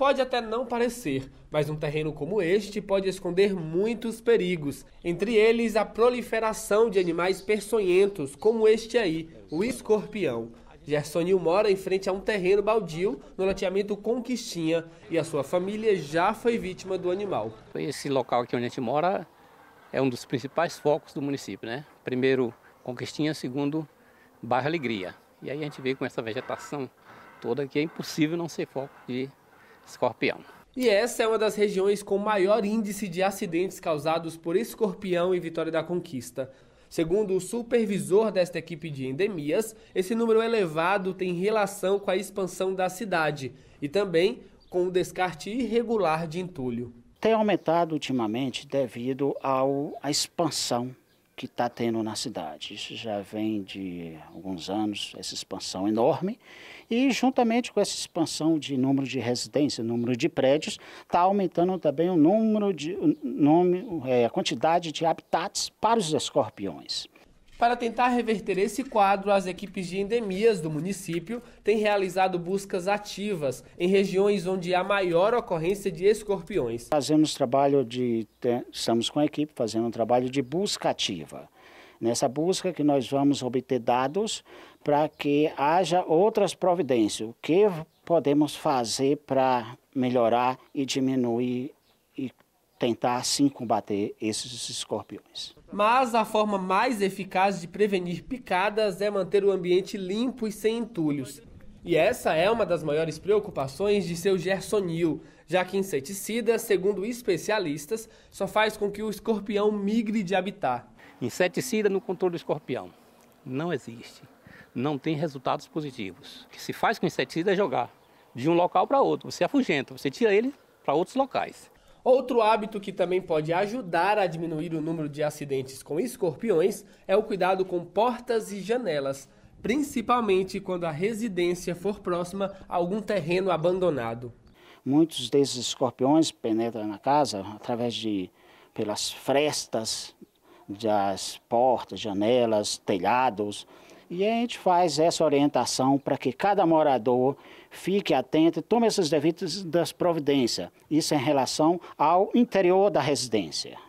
Pode até não parecer, mas um terreno como este pode esconder muitos perigos, entre eles a proliferação de animais peçonhentos, como este aí, o escorpião. Gersonil mora em frente a um terreno baldio no loteamento Conquistinha e a sua família já foi vítima do animal. Esse local aqui onde a gente mora é um dos principais focos do município, né? Primeiro Conquistinha, segundo Barra Alegria. E aí a gente vê com essa vegetação toda que é impossível não ser foco de escorpião. E essa é uma das regiões com maior índice de acidentes causados por escorpião em Vitória da Conquista. Segundo o supervisor desta equipe de endemias, esse número elevado tem relação com a expansão da cidade e também com o descarte irregular de entulho. Tem aumentado ultimamente devido ao, à expansão que está tendo na cidade. Isso já vem de alguns anos, essa expansão enorme. E juntamente com essa expansão de número de residências, número de prédios, está aumentando também o número de nome, é, a quantidade de habitats para os escorpiões. Para tentar reverter esse quadro, as equipes de endemias do município têm realizado buscas ativas em regiões onde há maior ocorrência de escorpiões. Fazemos trabalho de. Estamos com a equipe fazendo um trabalho de busca ativa. Nessa busca que nós vamos obter dados para que haja outras providências. O que podemos fazer para melhorar e diminuir e tentar assim combater esses escorpiões? Mas a forma mais eficaz de prevenir picadas é manter o ambiente limpo e sem entulhos. E essa é uma das maiores preocupações de seu Gersonil, já que inseticida, segundo especialistas, só faz com que o escorpião migre de habitat. Inseticida no controle do escorpião não existe. Não tem resultados positivos. O que se faz com inseticida é jogar de um local para outro. Você afugenta, você tira ele para outros locais. Outro hábito que também pode ajudar a diminuir o número de acidentes com escorpiões é o cuidado com portas e janelas, principalmente quando a residência for próxima a algum terreno abandonado. Muitos desses escorpiões penetram na casa através de pelas frestas das portas, janelas, telhados. E a gente faz essa orientação para que cada morador fique atento e tome essas devidas providências. Isso em relação ao interior da residência.